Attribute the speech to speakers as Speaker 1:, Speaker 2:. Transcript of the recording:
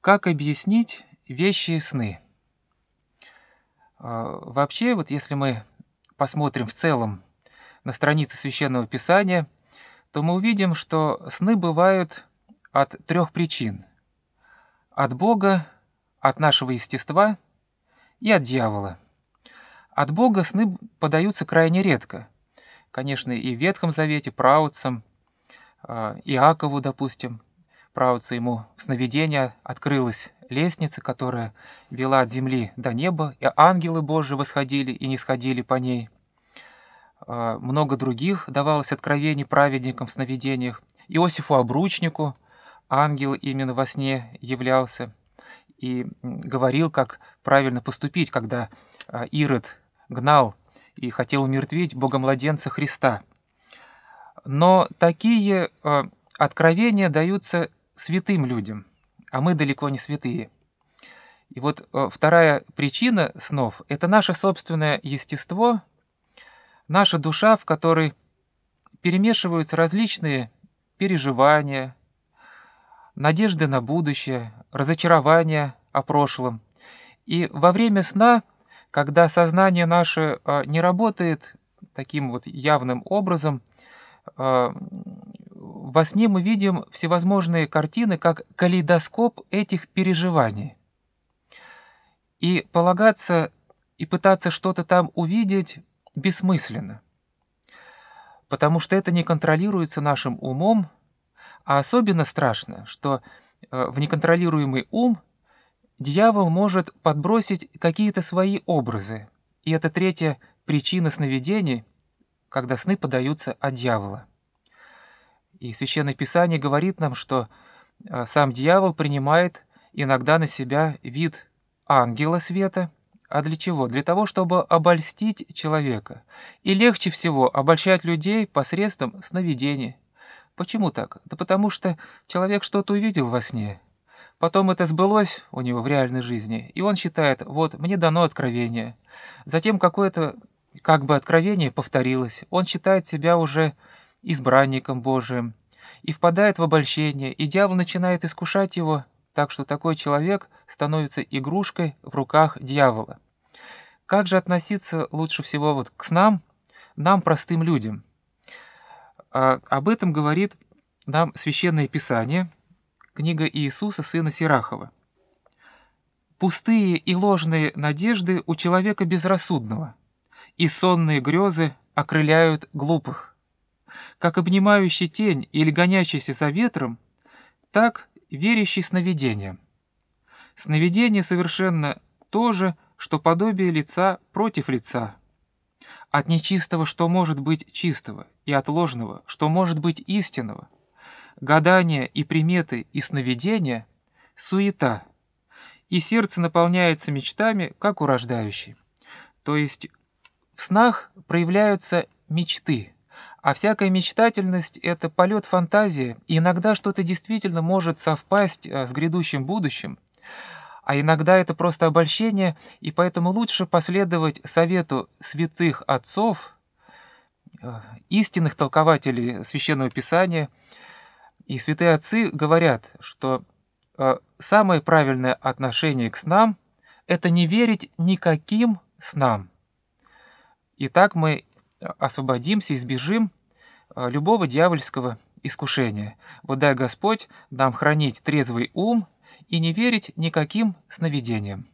Speaker 1: Как объяснить вещи и сны? А, вообще, вот если мы посмотрим в целом на страницы Священного Писания, то мы увидим, что сны бывают от трех причин. От Бога, от нашего естества и от дьявола. От Бога сны подаются крайне редко. Конечно, и в Ветхом Завете, праотцам, а, Иакову, допустим – правится ему в сновидение, открылась лестница, которая вела от земли до неба, и ангелы Божии восходили и не сходили по ней. А, много других давалось откровений праведникам в сновидениях. Иосифу Обручнику ангел именно во сне являлся и говорил, как правильно поступить, когда а, Ирод гнал и хотел умертвить богомладенца Христа. Но такие а, откровения даются святым людям, а мы далеко не святые. И вот э, вторая причина снов – это наше собственное естество, наша душа, в которой перемешиваются различные переживания, надежды на будущее, разочарования о прошлом. И во время сна, когда сознание наше э, не работает таким вот явным образом, э, во сне мы видим всевозможные картины как калейдоскоп этих переживаний. И полагаться и пытаться что-то там увидеть бессмысленно, потому что это не контролируется нашим умом, а особенно страшно, что э, в неконтролируемый ум дьявол может подбросить какие-то свои образы, и это третья причина сновидений, когда сны подаются от дьявола. И Священное Писание говорит нам, что э, сам дьявол принимает иногда на себя вид ангела света. А для чего? Для того, чтобы обольстить человека. И легче всего обольщать людей посредством сновидений. Почему так? Да потому что человек что-то увидел во сне. Потом это сбылось у него в реальной жизни, и он считает, вот, мне дано откровение. Затем какое-то как бы откровение повторилось. Он считает себя уже избранником Божиим, и впадает в обольщение, и дьявол начинает искушать его, так что такой человек становится игрушкой в руках дьявола. Как же относиться лучше всего вот к нам, нам, простым людям? А, об этом говорит нам Священное Писание, книга Иисуса, сына Сирахова. «Пустые и ложные надежды у человека безрассудного, и сонные грезы окрыляют глупых» как обнимающий тень или гонящийся за ветром, так верящий сновидение. Сновидение совершенно то же, что подобие лица против лица. От нечистого, что может быть чистого, и от ложного, что может быть истинного. Гадания и приметы и сновидения — суета. И сердце наполняется мечтами, как у рождающей. То есть в снах проявляются мечты — а всякая мечтательность — это полет фантазии, и иногда что-то действительно может совпасть э, с грядущим будущим, а иногда это просто обольщение, и поэтому лучше последовать совету святых отцов, э, истинных толкователей Священного Писания. И святые отцы говорят, что э, самое правильное отношение к снам — это не верить никаким снам. И так мы освободимся, и избежим э, любого дьявольского искушения. Вот дай Господь нам хранить трезвый ум и не верить никаким сновидениям.